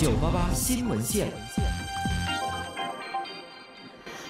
九八八新闻线。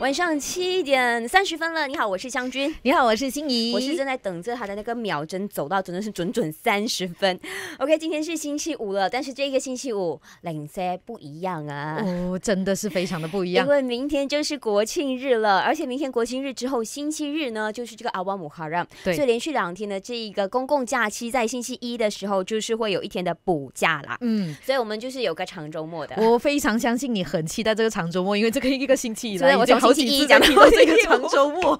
晚上七点三十分了，你好，我是香君。你好，我是心仪。我是正在等着他的那个秒针走到，真的是准准三十分。OK，今天是星期五了，但是这个星期五有些不一样啊。哦，真的是非常的不一样。因为明天就是国庆日了，而且明天国庆日之后，星期日呢就是这个阿瓦姆哈让，所以连续两天的这一个公共假期，在星期一的时候就是会有一天的补假啦。嗯，所以我们就是有个长周末的。我非常相信你很期待这个长周末，因为这个一个星期。以我好几次讲到过这个长周末，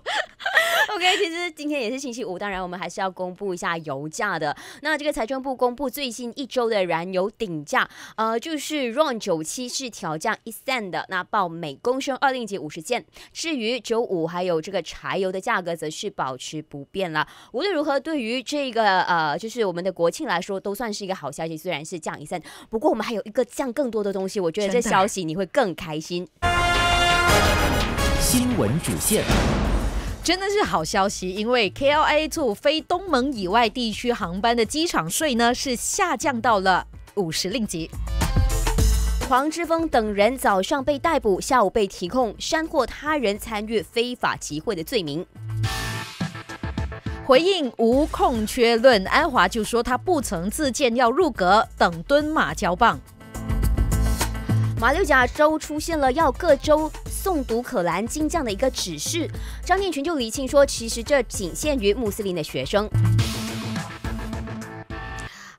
OK，其实今天也是星期五，当然我们还是要公布一下油价的。那这个财政部公布最新一周的燃油顶价，呃，就是 RON 九七是调降一散的，那报每公升二令吉五十件。至于九五还有这个柴油的价格，则是保持不变了。无论如何，对于这个呃，就是我们的国庆来说，都算是一个好消息。虽然是降一散，不过我们还有一个降更多的东西，我觉得这消息你会更开心。新闻主线真的是好消息，因为 K L A Two 非东盟以外地区航班的机场税呢是下降到了五十令吉。黄之锋等人早上被逮捕，下午被提控煽惑他人参与非法集会的罪名。回应无空缺论，安华就说他不曾自荐要入阁，等蹲马交棒。马六甲州出现了要各州诵读《可兰经》这样的一个指示，张念群就澄清说，其实这仅限于穆斯林的学生。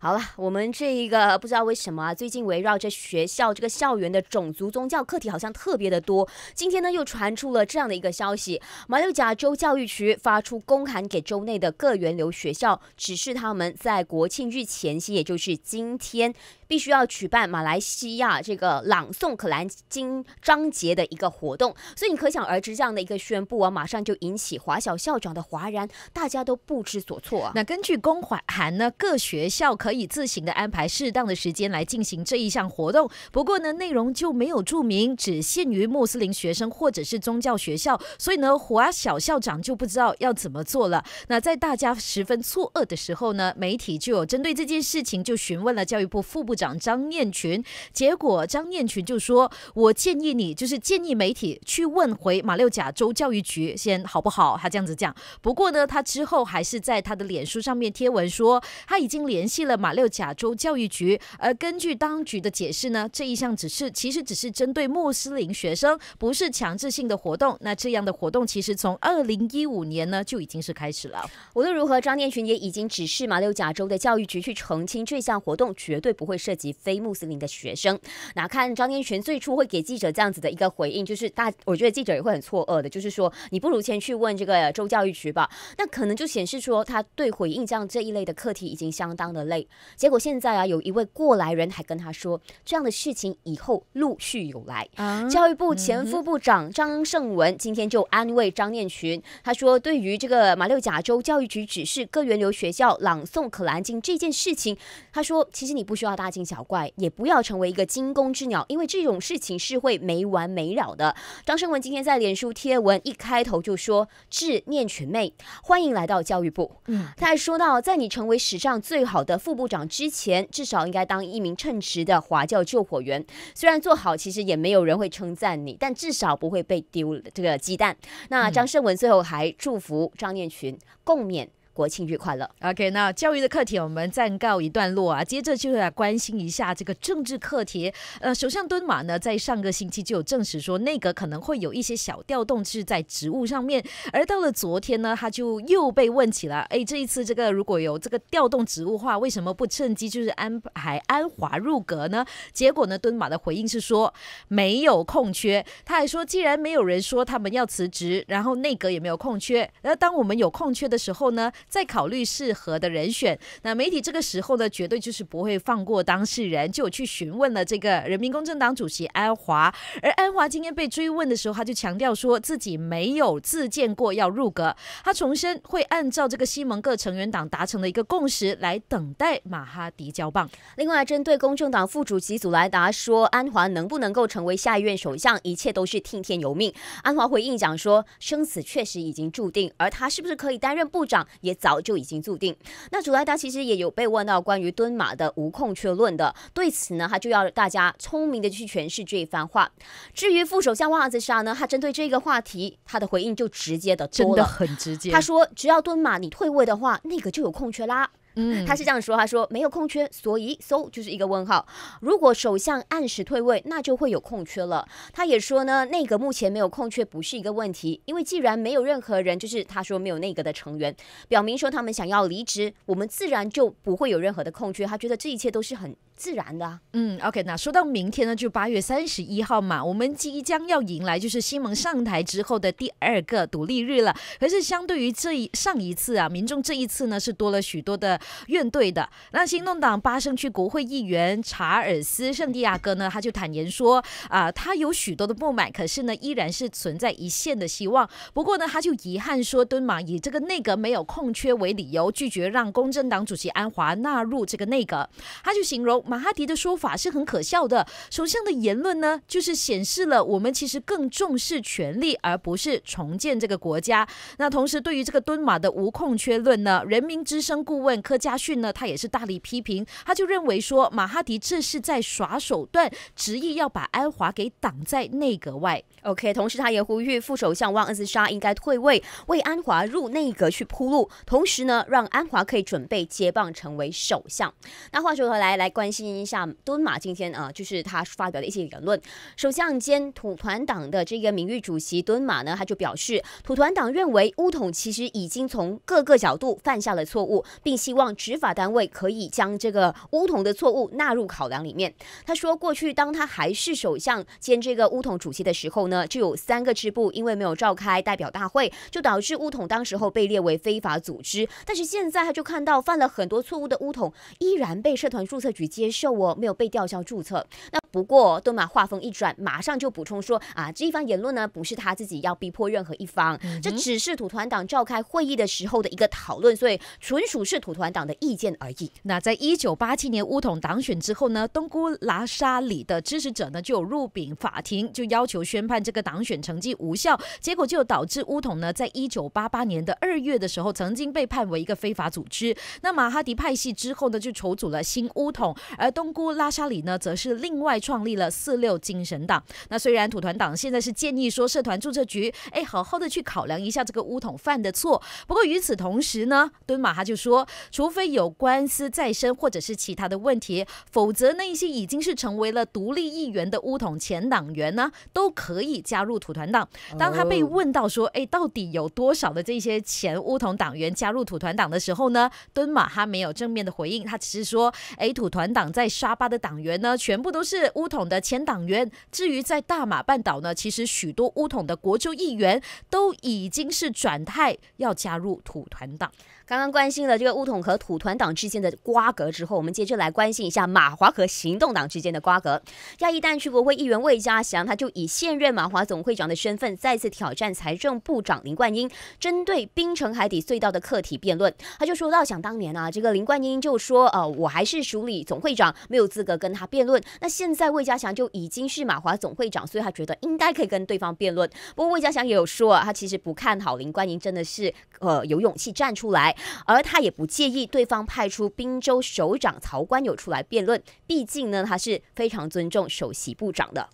好了，我们这一个不知道为什么啊，最近围绕着学校这个校园的种族宗教课题好像特别的多。今天呢又传出了这样的一个消息，马六甲州教育局发出公函给州内的各源流学校，指示他们在国庆日前夕，也就是今天，必须要举办马来西亚这个朗诵《可兰经》章节的一个活动。所以你可想而知，这样的一个宣布啊，马上就引起华小校长的哗然，大家都不知所措啊。那根据公函呢，各学校可。以自行的安排适当的时间来进行这一项活动。不过呢，内容就没有注明，只限于穆斯林学生或者是宗教学校，所以呢，华小校长就不知道要怎么做了。那在大家十分错愕的时候呢，媒体就有针对这件事情就询问了教育部副部长张念群，结果张念群就说：“我建议你就是建议媒体去问回马六甲州教育局先好不好？”他这样子讲。不过呢，他之后还是在他的脸书上面贴文说他已经联系了马。马六甲州教育局，而根据当局的解释呢，这一项只是其实只是针对穆斯林学生，不是强制性的活动。那这样的活动其实从二零一五年呢就已经是开始了。无论如何，张念群也已经指示马六甲州的教育局去澄清这项活动绝对不会涉及非穆斯林的学生。那看张念群最初会给记者这样子的一个回应，就是大，我觉得记者也会很错愕的，就是说你不如先去问这个州教育局吧。那可能就显示出他对回应这样这一类的课题已经相当的累。结果现在啊，有一位过来人还跟他说，这样的事情以后陆续有来。教育部前副部长张胜文今天就安慰张念群，他说：“对于这个马六甲州教育局指示各源流学校朗诵《可兰经》这件事情，他说其实你不需要大惊小怪，也不要成为一个惊弓之鸟，因为这种事情是会没完没了的。”张胜文今天在脸书贴文一开头就说：“致念群妹，欢迎来到教育部。”嗯，他还说到：“在你成为史上最好的副。”部长之前至少应该当一名称职的华教救火员，虽然做好，其实也没有人会称赞你，但至少不会被丢这个鸡蛋。那张胜文最后还祝福张念群共勉。国庆日快乐。OK，那教育的课题我们暂告一段落啊，接着就要关心一下这个政治课题。呃，首相敦马呢，在上个星期就有证实说内阁可能会有一些小调动，是在职务上面。而到了昨天呢，他就又被问起了。哎，这一次这个如果有这个调动职务话，为什么不趁机就是安排安华入阁呢？结果呢，敦马的回应是说没有空缺。他还说，既然没有人说他们要辞职，然后内阁也没有空缺，而当我们有空缺的时候呢？再考虑适合的人选。那媒体这个时候呢，绝对就是不会放过当事人，就有去询问了这个人民公正党主席安华。而安华今天被追问的时候，他就强调说自己没有自荐过要入阁。他重申会按照这个西蒙各成员党达成的一个共识来等待马哈迪交棒。另外，针对公正党副主席祖莱达说安华能不能够成为下一任首相，一切都是听天由命。安华回应讲说，生死确实已经注定，而他是不是可以担任部长也。早就已经注定。那主拉达其实也有被问到关于蹲马的无空缺论的，对此呢，他就要大家聪明的去诠释这一番话。至于副首相袜子沙呢，他针对这个话题，他的回应就直接的多了，很直接。他说，只要蹲马你退位的话，那个就有空缺啦。嗯，他是这样说，他说没有空缺，所以 so 就是一个问号。如果首相按时退位，那就会有空缺了。他也说呢，内阁目前没有空缺，不是一个问题，因为既然没有任何人，就是他说没有内阁的成员，表明说他们想要离职，我们自然就不会有任何的空缺。他觉得这一切都是很。自然的，嗯，OK，那说到明天呢，就八月三十一号嘛，我们即将要迎来就是西蒙上台之后的第二个独立日了。可是相对于这一上一次啊，民众这一次呢是多了许多的怨怼的。那行动党巴生区国会议员查尔斯圣地亚哥呢，他就坦言说啊，他有许多的不满，可是呢，依然是存在一线的希望。不过呢，他就遗憾说，敦马以这个内阁没有空缺为理由，拒绝让公正党主席安华纳入这个内阁，他就形容。马哈迪的说法是很可笑的。首相的言论呢，就是显示了我们其实更重视权力，而不是重建这个国家。那同时，对于这个敦马的无空缺论呢，人民之声顾问柯家逊呢，他也是大力批评。他就认为说，马哈迪这是在耍手段，执意要把安华给挡在内阁外。OK，同时他也呼吁副首相旺恩斯沙应该退位，为安华入内阁去铺路，同时呢，让安华可以准备接棒成为首相。那话说回来，来关。听一下，敦马今天啊，就是他发表的一些言论。首相兼土团党的这个名誉主席敦马呢，他就表示，土团党认为乌统其实已经从各个角度犯下了错误，并希望执法单位可以将这个乌统的错误纳入考量里面。他说，过去当他还是首相兼这个乌统主席的时候呢，就有三个支部因为没有召开代表大会，就导致乌统当时候被列为非法组织。但是现在他就看到犯了很多错误的乌统依然被社团注册局接。接受我没有被吊销注册。那不过，都马话锋一转，马上就补充说：“啊，这一番言论呢，不是他自己要逼迫任何一方，这只是土团党召开会议的时候的一个讨论，所以纯属是土团党的意见而已。”那在一九八七年乌统党选之后呢，东姑拉沙里的支持者呢就入禀法庭，就要求宣判这个党选成绩无效，结果就导致乌统呢在一九八八年的二月的时候曾经被判为一个非法组织。那马哈迪派系之后呢，就筹组了新乌统。而东姑拉沙里呢，则是另外创立了四六精神党。那虽然土团党现在是建议说社团注册局，哎，好好的去考量一下这个乌统犯的错。不过与此同时呢，敦马他就说，除非有官司在身或者是其他的问题，否则那一些已经是成为了独立议员的乌统前党员呢，都可以加入土团党。当他被问到说，哎，到底有多少的这些前乌统党员加入土团党的时候呢，敦马他没有正面的回应，他只是说，哎，土团党。在沙巴的党员呢，全部都是乌统的前党员。至于在大马半岛呢，其实许多乌统的国州议员都已经是转态要加入土团党。刚刚关心了这个乌统和土团党之间的瓜葛之后，我们接着来关心一下马华和行动党之间的瓜葛。亚一旦区国会议员魏家祥，他就以现任马华总会长的身份，再次挑战财政部长林冠英，针对冰城海底隧道的课题辩论。他就说到，想当年啊，这个林冠英就说，呃，我还是署理总会。长没有资格跟他辩论，那现在魏家祥就已经是马华总会长，所以他觉得应该可以跟对方辩论。不过魏家祥也有说啊，他其实不看好林冠英，真的是呃有勇气站出来，而他也不介意对方派出滨州首长曹官友出来辩论，毕竟呢他是非常尊重首席部长的。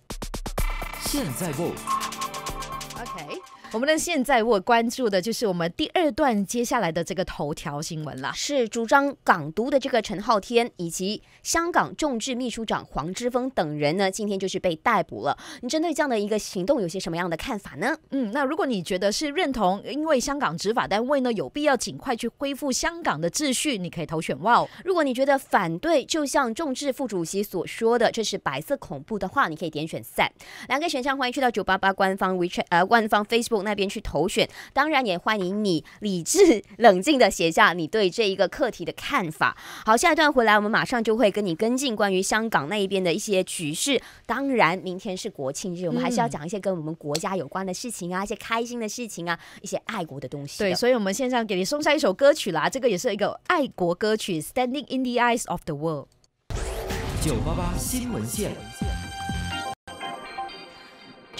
现在不，OK。我们的现在，我关注的就是我们第二段接下来的这个头条新闻了，是主张港独的这个陈浩天以及香港众志秘书长黄之锋等人呢，今天就是被逮捕了。你针对这样的一个行动，有些什么样的看法呢？嗯，那如果你觉得是认同，因为香港执法单位呢有必要尽快去恢复香港的秩序，你可以投选“哇”。哦。如果你觉得反对，就像众志副主席所说的，这是白色恐怖的话，你可以点选“三。两个选项，欢迎去到九八八官方 WeChat 呃，官方 Facebook。那边去投选，当然也欢迎你理智冷静的写下你对这一个课题的看法。好，下一段回来，我们马上就会跟你跟进关于香港那一边的一些局势。当然，明天是国庆日，我们还是要讲一些跟我们国家有关的事情啊，一些开心的事情啊，一些爱国的东西。对，所以，我们线上给你送上一首歌曲啦，这个也是一个爱国歌曲，Standing in the Eyes of the World。九八八新闻线。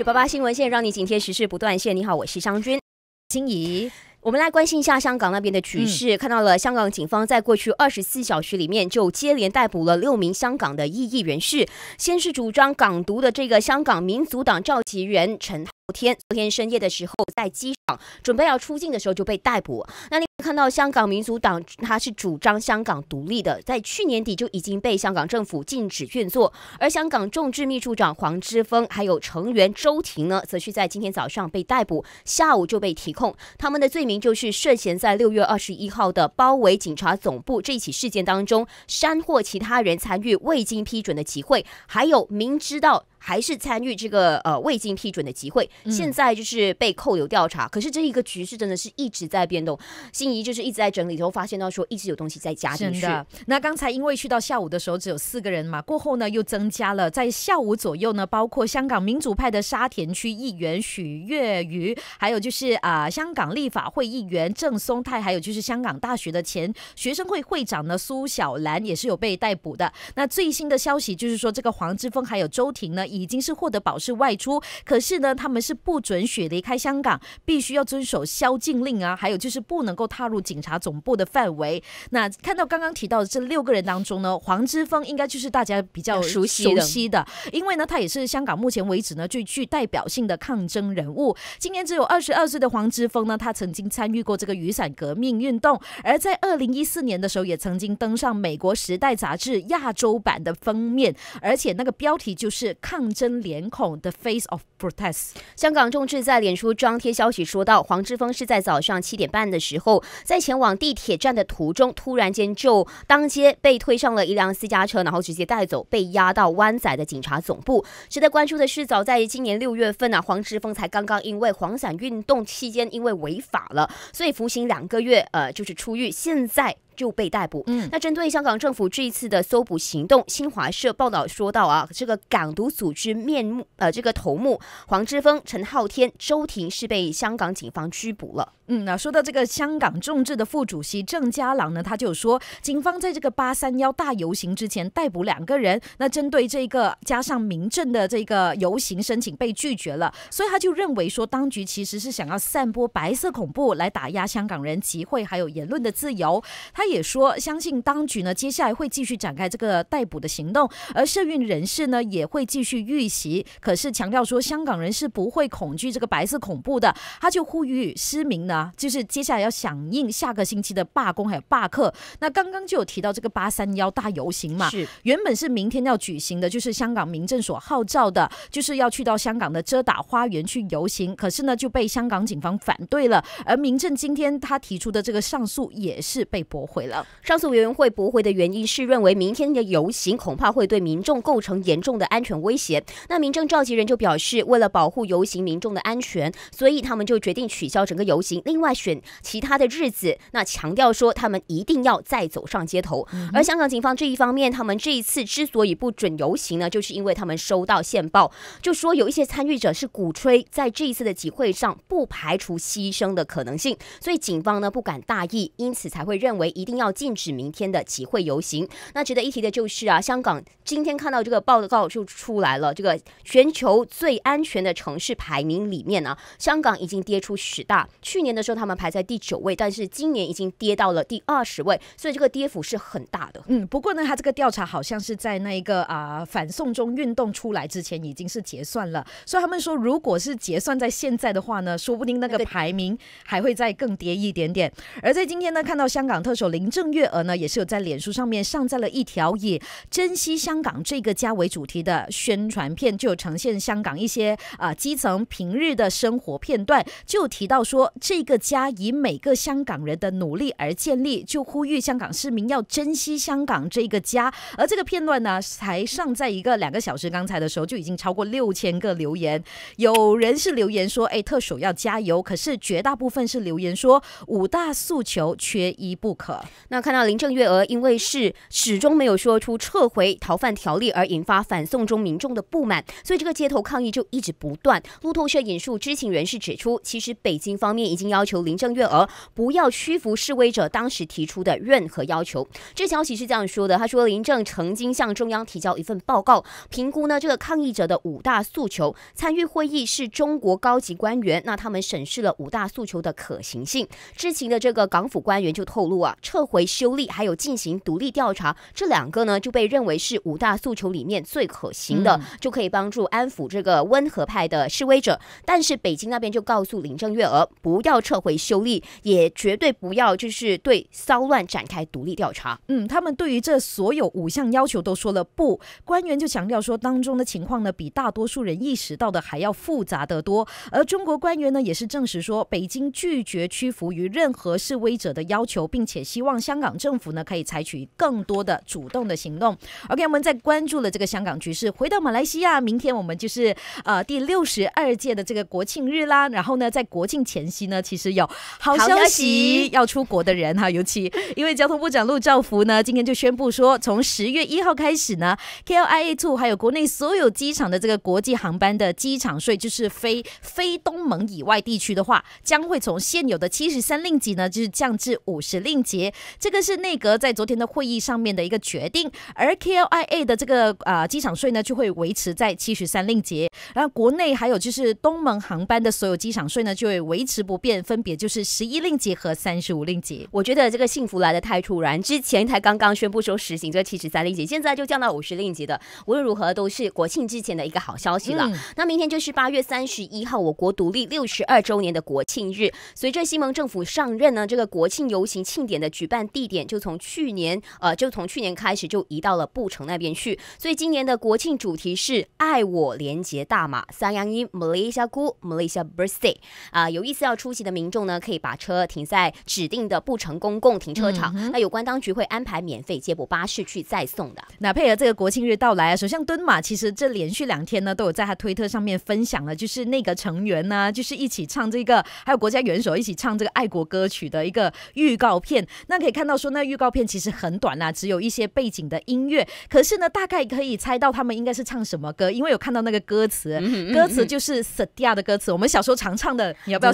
八八新闻线，让你紧贴时事不断线。你好，我是商君金怡，我们来关心一下香港那边的局势。看到了，香港警方在过去二十四小时里面就接连逮捕了六名香港的异议人士。先是主张港独的这个香港民族党召集人陈浩天，昨天深夜的时候在机场准备要出境的时候就被逮捕。那你？看到香港民族党，他是主张香港独立的，在去年底就已经被香港政府禁止运作。而香港众志秘书长黄之锋，还有成员周庭呢，则是在今天早上被逮捕，下午就被提控。他们的罪名就是涉嫌在六月二十一号的包围警察总部这起事件当中，煽惑其他人参与未经批准的集会，还有明知道。还是参与这个呃未经批准的集会，现在就是被扣留调查。可是这一个局势真的是一直在变动，心仪就是一直在整理之后发现到说一直有东西在加进去。那刚才因为去到下午的时候只有四个人嘛，过后呢又增加了，在下午左右呢，包括香港民主派的沙田区议员许月瑜，还有就是啊香港立法会议员郑松泰，还有就是香港大学的前学生会会长呢苏小兰也是有被逮捕的。那最新的消息就是说这个黄之峰还有周婷呢。已经是获得保释外出，可是呢，他们是不准许离开香港，必须要遵守宵禁令啊，还有就是不能够踏入警察总部的范围。那看到刚刚提到的这六个人当中呢，黄之锋应该就是大家比较熟悉的，因为呢，他也是香港目前为止呢最具代表性的抗争人物。今年只有二十二岁的黄之锋呢，他曾经参与过这个雨伞革命运动，而在二零一四年的时候，也曾经登上美国《时代》杂志亚洲版的封面，而且那个标题就是抗。抗争脸孔的 face of protest。香港众志在脸书张贴消息，说到黄之锋是在早上七点半的时候，在前往地铁站的途中，突然间就当街被推上了一辆私家车，然后直接带走，被押到湾仔的警察总部。值得关注的是，早在今年六月份啊，黄之锋才刚刚因为黄伞运动期间因为违法了，所以服刑两个月，呃，就是出狱。现在。就被逮捕。嗯，那针对香港政府这一次的搜捕行动，新华社报道说到啊，这个港独组织面目呃这个头目黄之锋、陈浩天、周婷是被香港警方拘捕了。嗯，那说到这个香港众志的副主席郑家朗呢，他就说，警方在这个八三幺大游行之前逮捕两个人，那针对这个加上民政的这个游行申请被拒绝了，所以他就认为说，当局其实是想要散播白色恐怖来打压香港人集会还有言论的自由。他。他也说，相信当局呢，接下来会继续展开这个逮捕的行动，而社运人士呢也会继续遇袭。可是强调说，香港人是不会恐惧这个白色恐怖的。他就呼吁市民呢，就是接下来要响应下个星期的罢工还有罢课。那刚刚就有提到这个八三幺大游行嘛，是原本是明天要举行的，就是香港民政所号召的，就是要去到香港的遮打花园去游行。可是呢，就被香港警方反对了。而民政今天他提出的这个上诉也是被驳。回了。上诉委员会驳回的原因是认为明天的游行恐怕会对民众构成严重的安全威胁。那民政召集人就表示，为了保护游行民众的安全，所以他们就决定取消整个游行，另外选其他的日子。那强调说，他们一定要再走上街头。而香港警方这一方面，他们这一次之所以不准游行呢，就是因为他们收到线报，就说有一些参与者是鼓吹在这一次的集会上不排除牺牲的可能性，所以警方呢不敢大意，因此才会认为。一定要禁止明天的集会游行。那值得一提的就是啊，香港今天看到这个报告就出来了。这个全球最安全的城市排名里面呢，香港已经跌出十大。去年的时候他们排在第九位，但是今年已经跌到了第二十位，所以这个跌幅是很大的。嗯，不过呢，他这个调查好像是在那一个啊反送中运动出来之前已经是结算了，所以他们说，如果是结算在现在的话呢，说不定那个排名还会再更跌一点点。而在今天呢，看到香港特首。林郑月娥呢，也是有在脸书上面上载了一条以“珍惜香港这个家”为主题的宣传片，就有呈现香港一些啊基层平日的生活片段，就提到说这个家以每个香港人的努力而建立，就呼吁香港市民要珍惜香港这个家。而这个片段呢，才上在一个两个小时，刚才的时候就已经超过六千个留言。有人是留言说：“哎，特首要加油。”可是绝大部分是留言说“五大诉求缺一不可”。那看到林郑月娥因为是始终没有说出撤回逃犯条例，而引发反送中民众的不满，所以这个街头抗议就一直不断。路透社引述知情人士指出，其实北京方面已经要求林郑月娥不要屈服示威者当时提出的任何要求。这消息是这样说的：他说，林郑曾经向中央提交一份报告，评估呢这个抗议者的五大诉求。参与会议是中国高级官员，那他们审视了五大诉求的可行性。知情的这个港府官员就透露啊。撤回修例，还有进行独立调查，这两个呢就被认为是五大诉求里面最可行的，就可以帮助安抚这个温和派的示威者。但是北京那边就告诉林郑月娥，不要撤回修例，也绝对不要就是对骚乱展开独立调查。嗯，他们对于这所有五项要求都说了不。官员就强调说，当中的情况呢比大多数人意识到的还要复杂得多。而中国官员呢也是证实说，北京拒绝屈服于任何示威者的要求，并且希。望香港政府呢可以采取更多的主动的行动。OK，我们在关注了这个香港局势。回到马来西亚，明天我们就是呃第六十二届的这个国庆日啦。然后呢，在国庆前夕呢，其实有好消息要出国的人哈，尤其因为交通部长陆兆福呢今天就宣布说，从十月一号开始呢，KLIA Two 还有国内所有机场的这个国际航班的机场税，就是非非东盟以外地区的话，将会从现有的七十三令级呢，就是降至五十令吉。这个是内阁在昨天的会议上面的一个决定，而 K L I A 的这个呃机场税呢就会维持在七十三令节，然后国内还有就是东盟航班的所有机场税呢就会维持不变，分别就是十一令节和三十五令节。我觉得这个幸福来的太突然，之前才刚刚宣布说实行这七十三令节，现在就降到五十令节的，无论如何都是国庆之前的一个好消息了。那明天就是八月三十一号，我国独立六十二周年的国庆日，随着西蒙政府上任呢，这个国庆游行庆典的。举办地点就从去年，呃，就从去年开始就移到了布城那边去，所以今年的国庆主题是“爱我连接大马”三洋一 Malaysia g o Malaysia Birthday 啊，有意思要出席的民众呢，可以把车停在指定的布城公共停车场，那有关当局会安排免费接驳巴士去再送的。那配合这个国庆日到来啊，首相敦马其实这连续两天呢，都有在他推特上面分享了，就是那个成员呢，就是一起唱这个，还有国家元首一起唱这个爱国歌曲的一个预告片。那可以看到，说那预告片其实很短呐，只有一些背景的音乐。可是呢，大概可以猜到他们应该是唱什么歌，因为有看到那个歌词，歌词就是《Sadia》的歌词，我们小时候常唱的。你要不要？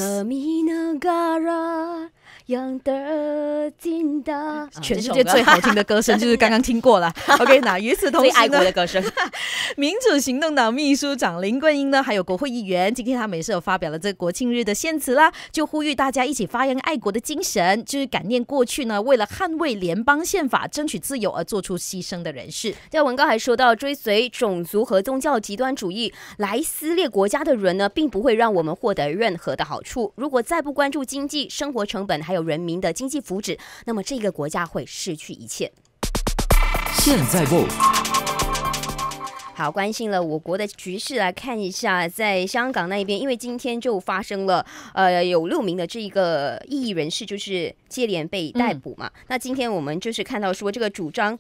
全世界最好听的歌声就是刚刚听过了。OK，那与此同时最爱国的歌声，民 主行动党秘书长林冠英呢，还有国会议员，今天他也是有发表了这国庆日的献词啦，就呼吁大家一起发扬爱国的精神，就是感念过去呢，为了捍卫联邦宪法、争取自由而做出牺牲的人士。在文高还说到，追随种族和宗教极端主义来撕裂国家的人呢，并不会让我们获得任何的好处。如果再不关注经济、生活成本，还有人民的经济福祉，那么这个国家会失去一切。现在不，好关心了我国的局势，来看一下在香港那一边，因为今天就发生了，呃，有六名的这个异议人士就是接连被逮捕嘛。那今天我们就是看到说这个主张。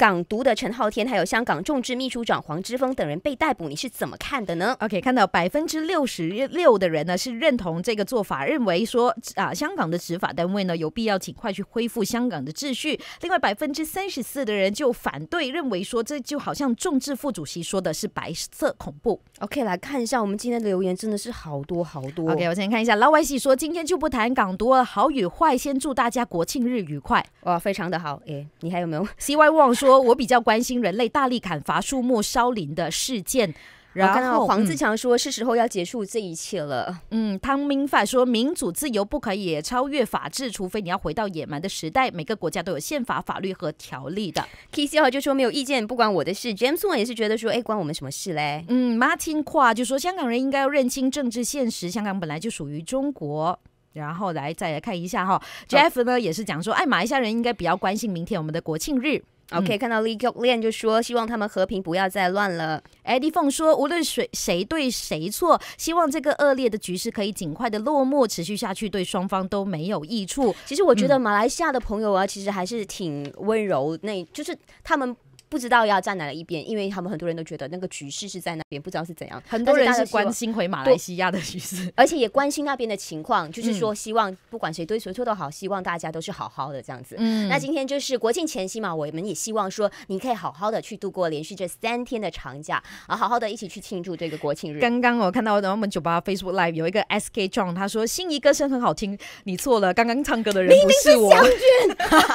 港独的陈浩天，还有香港众志秘书长黄之锋等人被逮捕，你是怎么看的呢？OK，看到百分之六十六的人呢是认同这个做法，认为说啊，香港的执法单位呢有必要尽快去恢复香港的秩序。另外百分之三十四的人就反对，认为说这就好像众志副主席说的是白色恐怖。OK，来看一下我们今天的留言真的是好多好多。OK，我先看一下，老外系说今天就不谈港独了，好与坏，先祝大家国庆日愉快。哇，非常的好。诶，你还有没有？C Y w n g 说。我我比较关心人类大力砍伐树木、烧林的事件。然后黄志强说：“是时候要结束这一切了。”嗯汤明发法说：“民主自由不可以超越法治，除非你要回到野蛮的时代。每个国家都有宪法、法律和条例的 k i s s 就说：“没有意见，不关我的事。”Jameson 也是觉得说：“哎，关我们什么事嘞？”嗯，Martin 话就说：“香港人应该要认清政治现实，香港本来就属于中国。”然后来再来看一下哈，JF e 呢也是讲说：“哎，马来西亚人应该比较关心明天我们的国庆日。” OK，看到 Lee Kok y Lian 就说希望他们和平不要再乱了。Eddie Feng 说，无论谁谁对谁错，希望这个恶劣的局势可以尽快的落幕，持续下去对双方都没有益处。其实我觉得马来西亚的朋友啊，其实还是挺温柔，那就是他们。不知道要站哪一边，因为他们很多人都觉得那个局势是在那边，不知道是怎样。很多人是关心回马来西亚的局势，而且也关心那边的情况，就是说希望不管谁对谁错都好，希望大家都是好好的这样子。嗯，那今天就是国庆前夕嘛，我们也希望说你可以好好的去度过连续这三天的长假，啊，好好的一起去庆祝这个国庆日。刚刚我看到我们酒吧 Facebook Live 有一个 SK John，他说心仪歌声很好听，你错了，刚刚唱歌的人明明是将军。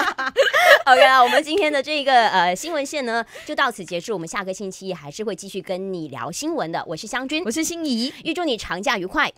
OK 啊，我们今天的这个呃新闻线。呢，就到此结束。我们下个星期还是会继续跟你聊新闻的。我是湘君，我是心仪，预祝你长假愉快。